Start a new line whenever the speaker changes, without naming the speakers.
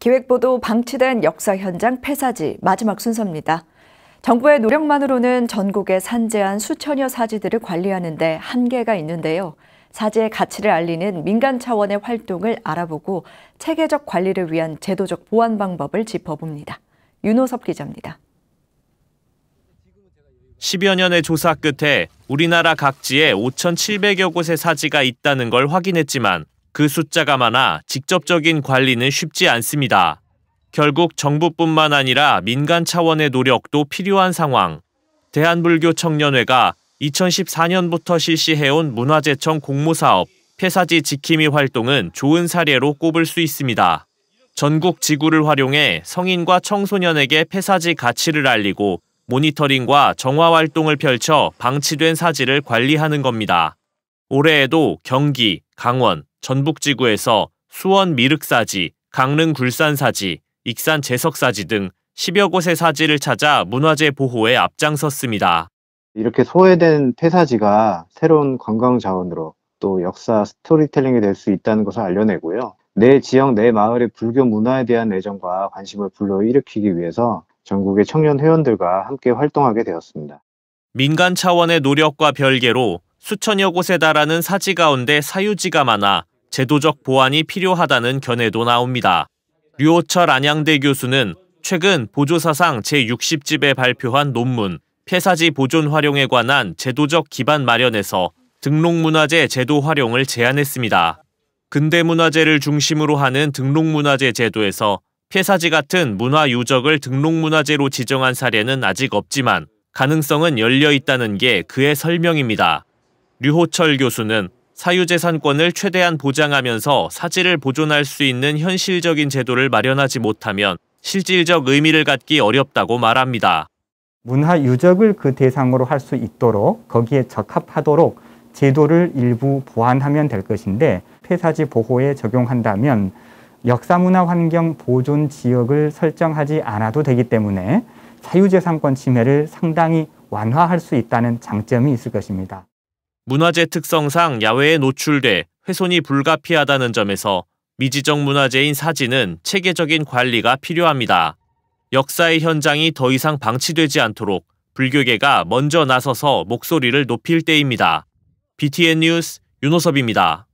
기획보도 방치된 역사 현장 폐사지 마지막 순서입니다. 정부의 노력만으로는 전국에 산재한 수천여 사지들을 관리하는데 한계가 있는데요. 사지의 가치를 알리는 민간 차원의 활동을 알아보고 체계적 관리를 위한 제도적 보완 방법을 짚어봅니다. 윤호섭 기자입니다.
10여 년의 조사 끝에 우리나라 각지에 5,700여 곳의 사지가 있다는 걸 확인했지만 그 숫자가 많아 직접적인 관리는 쉽지 않습니다. 결국 정부뿐만 아니라 민간 차원의 노력도 필요한 상황. 대한불교 청년회가 2014년부터 실시해온 문화재청 공모사업 폐사지 지킴이 활동은 좋은 사례로 꼽을 수 있습니다. 전국 지구를 활용해 성인과 청소년에게 폐사지 가치를 알리고 모니터링과 정화 활동을 펼쳐 방치된 사지를 관리하는 겁니다. 올해에도 경기, 강원, 전북 지구에서 수원 미륵사지, 강릉 굴산사지, 익산 제석사지 등 10여 곳의 사지를 찾아 문화재 보호에 앞장섰습니다.
이렇게 소외된 폐사지가 새로운 관광 자원으로 또 역사 스토리텔링이 될 수 있다는 것을 알려내고요. 내 지역, 내 마을의 불교 문화에 대한 애정과 관심을 불러일으키기 위해서 전국의 청년 회원들과 함께
활동하게 되었습니다. 민간 차원의 노력과 별개로 수천여 곳에 달하는 사지 가운데 사유지가 많아 제도적 보완이 필요하다는 견해도 나옵니다. 류호철 안양대 교수는 최근 보조사상 제60집에 발표한 논문 폐사지 보존 활용에 관한 제도적 기반 마련에서 등록문화재 제도 활용을 제안했습니다. 근대문화재를 중심으로 하는 등록문화재 제도에서 폐사지 같은 문화 유적을 등록문화재로 지정한 사례는 아직 없지만 가능성은 열려 있다는 게 그의 설명입니다. 류호철 교수는 사유재산권을 최대한 보장하면서 사지를 보존할 수 있는 현실적인 제도를 마련하지 못하면 실질적 의미를 갖기 어렵다고 말합니다.
문화 유적을 그 대상으로 할 수 있도록 거기에 적합하도록 제도를 일부 보완하면 될 것인데 폐사지 보호에 적용한다면 역사문화 환경 보존 지역을 설정하지 않아도 되기 때문에 사유재산권 침해를 상당히 완화할 수 있다는 장점이 있을 것입니다.
문화재 특성상 야외에 노출돼 훼손이 불가피하다는 점에서 미지정 문화재인 사진은 체계적인 관리가 필요합니다. 역사의 현장이 더 이상 방치되지 않도록 불교계가 먼저 나서서 목소리를 높일 때입니다. BTN 뉴스 윤호섭입니다.